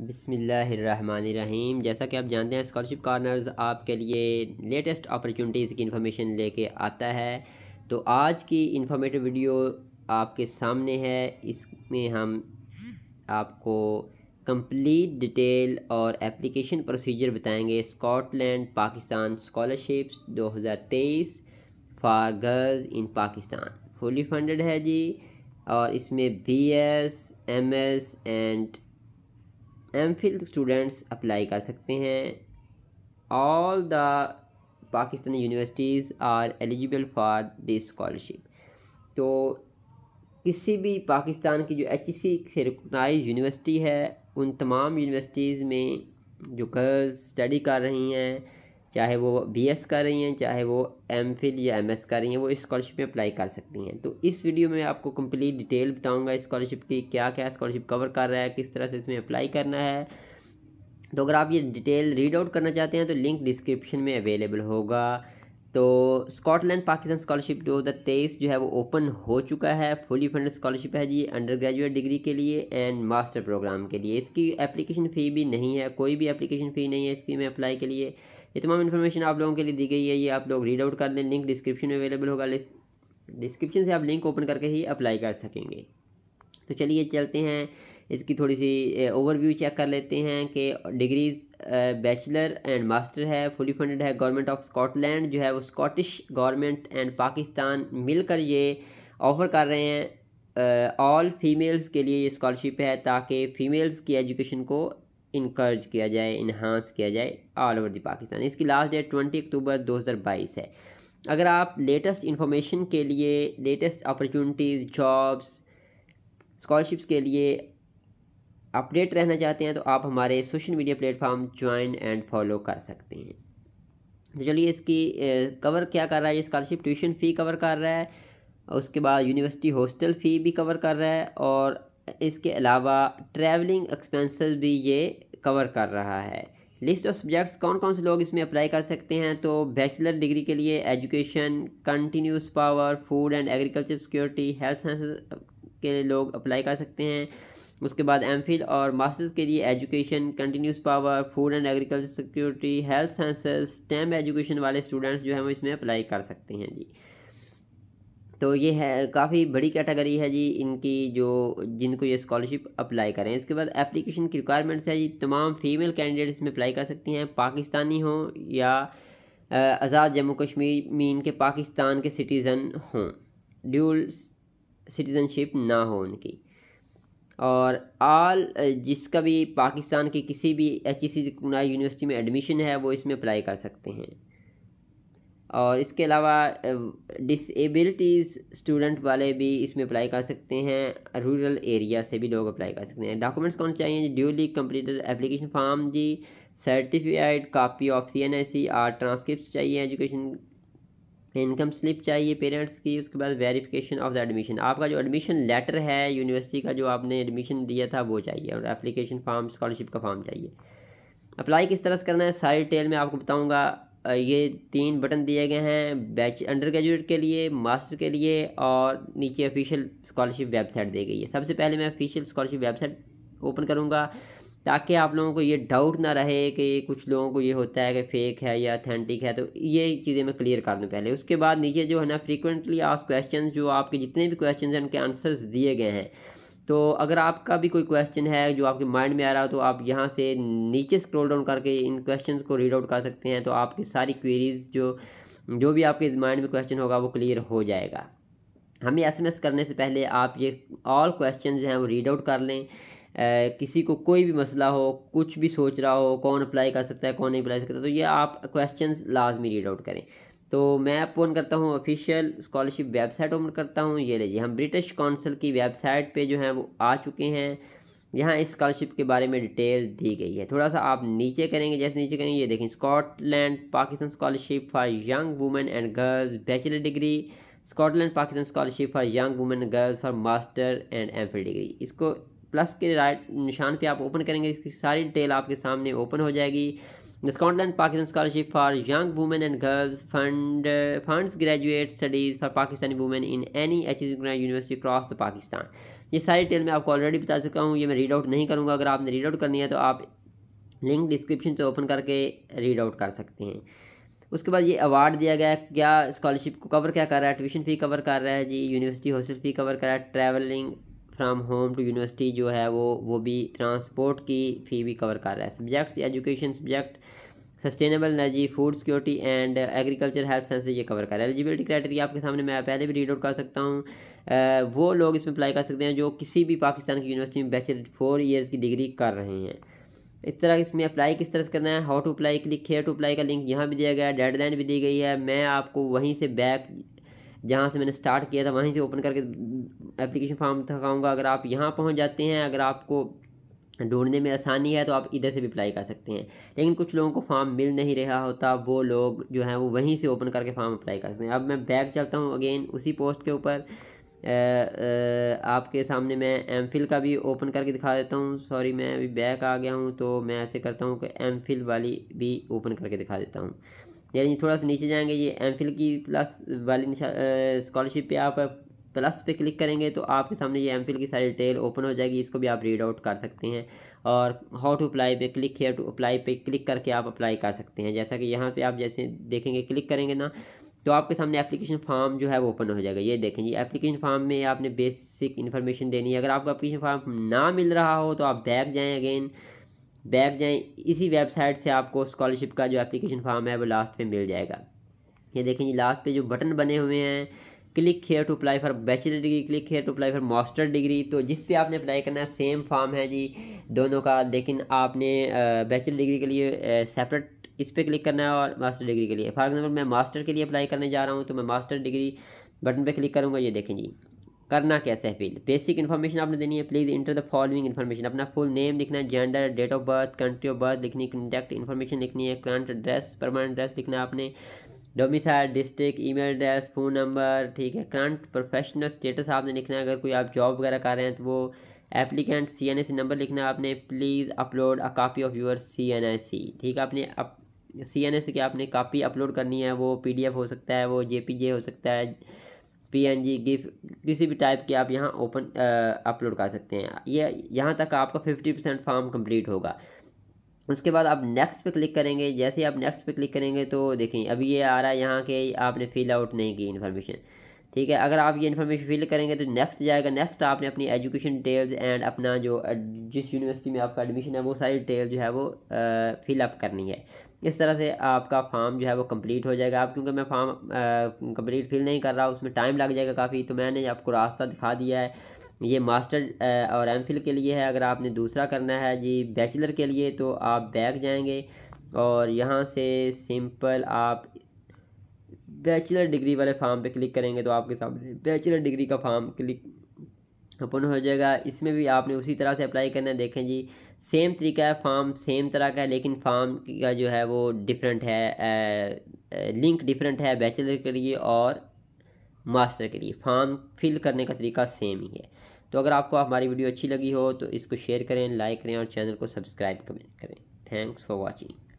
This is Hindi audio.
बिसमीम जैसा कि आप जानते हैं स्कॉलरशिप कॉर्नर्स आपके लिए लेटेस्ट अपॉर्चुनिटीज़ की इन्फॉर्मेशन लेके आता है तो आज की इन्फॉर्मेटिव वीडियो आपके सामने है इसमें हम आपको कंप्लीट डिटेल और एप्लीकेशन प्रोसीजर बताएंगे Scotland Pakistan scholarships 2023 for girls in Pakistan fully funded है जी और इसमें B S M S and M phil students apply कर सकते हैं all the Pakistani universities are eligible for this scholarship तो किसी भी पाकिस्तान की जो एच सी से रिकनाइज यूनिवर्सिटी है उन तमाम यूनिवर्सिटीज़ में जो गर्ल्स स्टडी कर रही हैं चाहे वो बीएस कर रही हैं चाहे वो एम फिल या एमएस कर रही हैं वो स्कॉलरशिप में अप्लाई कर सकती हैं तो इस वीडियो में आपको कंप्लीट डिटेल बताऊंगा स्कॉलरशिप की क्या क्या स्कॉलरशिप कवर कर रहा है किस तरह से इसमें अप्लाई करना है तो अगर आप ये डिटेल रीड आउट करना चाहते हैं तो लिंक डिस्क्रिप्शन में अवेलेबल होगा तो स्कॉटलैंड पाकिस्तान स्कॉलरशिप तेईस जो है वो ओपन हो चुका है फुली फंडेड स्कॉलरशिप है जी अंडर ग्रेजुएट डिग्री के लिए एंड मास्टर प्रोग्राम के लिए इसकी एप्लीकेशन फ़ी भी नहीं है कोई भी एप्लीकेशन फ़ी नहीं है इसकी में अप्लाई के लिए ये तमाम इन्फॉर्मेशन आप लोगों के लिए दी गई है ये आप लोग रीड आउट कर लें लिंक डिस्क्रिप्शन में अवेलेबल होगा डिस्क्रिप्शन से आप लिंक ओपन करके ही अप्लाई कर सकेंगे तो चलिए चलते हैं इसकी थोड़ी सी ओवरव्यू चेक कर लेते हैं कि डिग्रीज बैचलर एंड मास्टर है फुली फंडेड है गवर्नमेंट ऑफ स्कॉटलैंड जो है वो स्कॉटिश गवर्नमेंट एंड पाकिस्तान मिलकर ये ऑफ़र कर रहे हैं ऑल फीमेल्स के लिए ये स्कॉलरशिप है ताकि फीमेल्स की एजुकेशन को इनकर्ज किया जाए इन्हांस किया जाए ऑल ओवर दी पाकिस्तान इसकी लास्ट डेट ट्वेंटी अक्टूबर दो हज़ार बाईस है अगर आप लेटेस्ट इन्फॉर्मेशन के लिए लेटेस्ट अपॉर्चुनिटीज़ जॉब्स स्कॉलरशिप्स के लिए अपडेट रहना चाहते हैं तो आप हमारे social media platform join and follow कर सकते हैं तो चलिए इसकी कवर क्या कर रहा है ये स्कॉलरशिप ट्यूशन फ़ी कवर कर रहा है उसके बाद यूनिवर्सिटी हॉस्टल फ़ी भी कवर कर रहा है और इसके अलावा ट्रैवलिंग एक्सपेंसेस भी ये कवर कर रहा है लिस्ट ऑफ सब्जेक्ट्स कौन कौन से लोग इसमें अप्लाई कर सकते हैं तो बैचलर डिग्री के लिए education continuous power food and agriculture security health science के लोग अप्लाई कर सकते हैं उसके बाद एम और मास्टर्स के लिए education continuous power food and agriculture security health sciences STEM education वाले स्टूडेंट्स जो हैं वो इसमें अप्लाई कर सकते हैं जी तो ये है काफ़ी बड़ी कैटेगरी है जी इनकी जो जिनको ये स्कॉलरशिप अप्लाई करें इसके बाद एप्लीकेशन की रिक्वायरमेंट्स है जी तमाम फीमेल कैंडिडेट्स इसमें अप्लाई कर सकती हैं पाकिस्तानी हों या आज़ाद जम्मू कश्मीर में इनके पाकिस्तान के सिटीज़न हों ड्यूल सिटीज़नशिप ना हो उनकी और आल जिसका भी पाकिस्तान की किसी भी एच ई सी यूनिवर्सिटी में एडमिशन है वो इसमें अप्लाई कर सकते हैं और इसके अलावा डिसेबिलिटीज़ स्टूडेंट वाले भी इसमें अप्लाई कर सकते हैं रूरल एरिया से भी लोग अप्लाई कर सकते हैं डॉक्यूमेंट्स कौन चाहिए जी ड्यूली कम्प्लीटेड एप्लीकेशन फॉर्म जी certified copy of C N I C or transcript चाहिए एजुकेशन इनकम स्लिप चाहिए पेरेंट्स की उसके बाद वेरिफिकेशन ऑफ द एडमिशन आपका जो एडमिशन लेटर है यूनिवर्सिटी का जो आपने एडमिशन दिया था वो चाहिए और एप्लीकेशन फॉर्म स्कॉलरशिप का फॉर्म चाहिए अप्लाई किस तरह से करना है सारी डिटेल में आपको बताऊंगा ये तीन बटन दिए गए हैं बैच अंडर ग्रेजुएट के लिए मास्टर के लिए और नीचे ऑफिशियल स्कॉलरशिप वेबसाइट दी गई है सबसे पहले मैं ऑफिशियल स्कॉलरशिप वेबसाइट ओपन करूँगा ताकि आप लोगों को ये डाउट ना रहे कि कुछ लोगों को ये होता है कि फेक है या अथेंटिक है तो ये चीज़ें मैं क्लियर कर दूँ पहले उसके बाद नीचे जो है ना फ्रीक्वेंटली आज क्वेश्चन जो आपके जितने भी क्वेश्चन हैं उनके आंसर्स दिए गए हैं तो अगर आपका भी कोई क्वेश्चन है जो आपके माइंड में आ रहा हो तो आप यहाँ से नीचे स्क्रॉल डाउन करके इन क्वेश्चन को रीड आउट कर सकते हैं तो आपकी सारी क्वेरीज़ जो जो भी आपके माइंड में क्वेश्चन होगा वो क्लियर हो जाएगा हमें एसएमएस करने से पहले आप ये ऑल क्वेश्चन हैं वो रीड आउट कर लें ए, किसी को कोई भी मसला हो कुछ भी सोच रहा हो कौन अप्लाई कर सकता है कौन नहीं अप्लाई कर सकता तो ये आप क्वेश्चन लाजमी रीड आउट करें तो मैं आप ओपन करता हूँ ऑफिशियल स्कॉलरशिप वेबसाइट ओपन करता हूँ ये लीजिए हम ब्रिटिश काउंसिल की वेबसाइट पे जो है वो आ चुके हैं यहाँ इस स्कॉलरशिप के बारे में डिटेल दी गई है थोड़ा सा आप नीचे करेंगे जैसे नीचे करेंगे ये देखें Scotland Pakistan scholarship for young women and girls bachelor degree Scotland Pakistan scholarship for young women girls for master and M degree इसको प्लस के राइट निशान पे आप ओपन करेंगे इसकी सारी डिटेल आपके सामने ओपन हो जाएगी The Scotland Pakistan Scholarship for Young Women and Girls Fund uh, funds graduate studies for Pakistani women in any university across the Pakistan. ये सारी डिटेल मैं आपको ऑलरेडी बता चुका हूँ ये मैं रीड आउट नहीं करूँगा अगर आपने रीड आउट करनी है तो आप लिंक डिस्क्रिप्शन से ओपन करके रीड आउट कर सकते हैं उसके बाद ये अवार्ड दिया गया क्या स्कॉलरशिप को कवर क्या कर रहा है ट्यूशन फ़ी कवर कर रहा है जी यूनिवर्सिटी हॉस्टल फ़ी कवर कर रहा है travelling from home to university जो है वो वो भी ट्रांसपोर्ट की फ़ी भी कवर कर रहा है subjects education subject sustainable energy food security and agriculture health science ये कवर कर रहा है एलिजिबिलिटी क्राइटेरिया आपके सामने मैं पहले भी रीड आउट कर सकता हूँ वो लोग इसमें अप्लाई कर सकते हैं जो किसी भी पाकिस्तान की यूनिवर्सिटी में बैचलर फोर ईयर्स की डिग्री कर रहे हैं इस तरह इसमें अप्लाई किस तरह से करना है how to apply click here to apply का लिंक यहाँ भी दिया गया है डेडलाइन भी दी गई है मैं आपको वहीं से बैक जहाँ से मैंने स्टार्ट किया था वहीं से ओपन करके एप्लीकेशन फॉर्म दिखाऊँगा अगर आप यहाँ पहुँच जाते हैं अगर आपको ढूंढने में आसानी है तो आप इधर से भी अप्लाई कर सकते हैं लेकिन कुछ लोगों को फॉर्म मिल नहीं रहा होता वो लोग जो है वो वहीं से ओपन करके फॉर्म अप्लाई कर सकते हैं अब मैं बैक चलता हूँ अगेन उसी पोस्ट के ऊपर आपके सामने मैं एम फिल का भी ओपन करके दिखा देता हूँ सॉरी मैं अभी बैक आ गया हूँ तो मैं ऐसे करता हूँ कि एम फिल वाली भी ओपन करके दिखा देता हूँ यानी थोड़ा सा नीचे जाएंगे ये एम की प्लस वाली स्कॉलरशिप पे आप प्लस पे क्लिक करेंगे तो आपके सामने ये एम की सारी डिटेल ओपन हो जाएगी इसको भी आप रीड आउट कर सकते हैं और हाउ टू अप्लाई पे क्लिक हेयर टू अप्लाई पे क्लिक करके आप अप्लाई कर सकते हैं जैसा कि यहाँ पे आप जैसे देखेंगे क्लिक करेंगे ना तो आपके सामने एप्लीकेशन फॉर्म जो है वो ओपन हो जाएगा ये देखें ये एप्लीकेशन फॉर्म में आपने बेसिक इन्फॉर्मेशन देनी है अगर आपको एप्लीकेशन फॉर्म ना मिल रहा हो तो आप बैक जाएँ अगेन बैक जाएं इसी वेबसाइट से आपको स्कॉलरशिप का जो एप्लीकेशन फॉर्म है वो लास्ट पे मिल जाएगा ये देखें जी लास्ट पे जो बटन बने हुए हैं click here to apply for bachelor degree click here to apply for master degree तो जिस पे आपने अप्लाई करना है सेम फॉर्म है जी दोनों का लेकिन आपने बैचलर डिग्री के लिए सेपरेट इस पर क्लिक करना है और मास्टर डिग्री के लिए फॉर एग्जाम्पल मैं मास्टर के लिए अप्लाई करने जा रहा हूँ तो मैं मास्टर डिग्री बटन पर क्लिक करूँगा ये देखें जी करना कैसे है फिल बेसिक इन्फॉर्मेशन आपने देनी है please enter the following information अपना फुल नेम लिखना है gender date of birth country of birth लिखनी कंटेक्ट इन्फॉर्मेशन लिखनी है करंट एड्रेस परमानेंट एड्रेस लिखना है आपने domicile district mail address phone number ठीक है करंट प्रोफेशनल स्टेटस आपने लिखना है अगर कोई आप जॉब वगैरह कर रहे हैं तो वो एप्लीकेंट सी एन नंबर लिखना है आपने please upload a copy of your C N I C ठीक है आपने अप सी एन आई सी की आपने कापी अपलोड करनी है वो पी डी एफ हो सकता है वो जे पी जे हो सकता है पीएनजी गिफ किसी भी टाइप के आप यहाँ ओपन अपलोड कर सकते हैं ये यह, यहाँ तक आपका फिफ्टी परसेंट फॉर्म कंप्लीट होगा उसके बाद आप नेक्स्ट पे क्लिक करेंगे जैसे आप नेक्स्ट पे क्लिक करेंगे तो देखें अभी ये आ रहा है यहाँ के आपने फिल आउट नहीं की इन्फॉर्मेशन ठीक है अगर आप ये इन्फॉर्मेशन फिल करेंगे तो नेक्स्ट जाएगा नेक्स्ट आपने अपनी एजुकेशन डिटेल्स एंड अपना जो जिस यूनिवर्सिटी में आपका एडमिशन है वो सारी डिटेल जो है वो फिलअप करनी है इस तरह से आपका फॉर्म जो है वो कंप्लीट हो जाएगा आप क्योंकि मैं फॉर्म कंप्लीट फिल नहीं कर रहा उसमें टाइम लग जाएगा काफ़ी तो मैंने आपको रास्ता दिखा दिया है ये मास्टर और एम के लिए है अगर आपने दूसरा करना है जी बैचलर के लिए तो आप बैग जाएंगे और यहाँ से सिंपल आप बैचलर डिग्री वाले फार्म पे क्लिक करेंगे तो आपके सामने बैचलर डिग्री का फार्म क्लिक ओपन हो जाएगा इसमें भी आपने उसी तरह से अप्लाई करना है देखें जी सेम तरीका है फॉर्म सेम तरह का है लेकिन फॉर्म का जो है वो डिफरेंट है ए, ए, लिंक डिफरेंट है बैचलर के लिए और मास्टर के लिए फॉर्म फिल करने का तरीका सेम ही है तो अगर आपको हमारी वीडियो अच्छी लगी हो तो इसको शेयर करें लाइक करें और चैनल को सब्सक्राइब करें थैंक्स फॉर वॉचिंग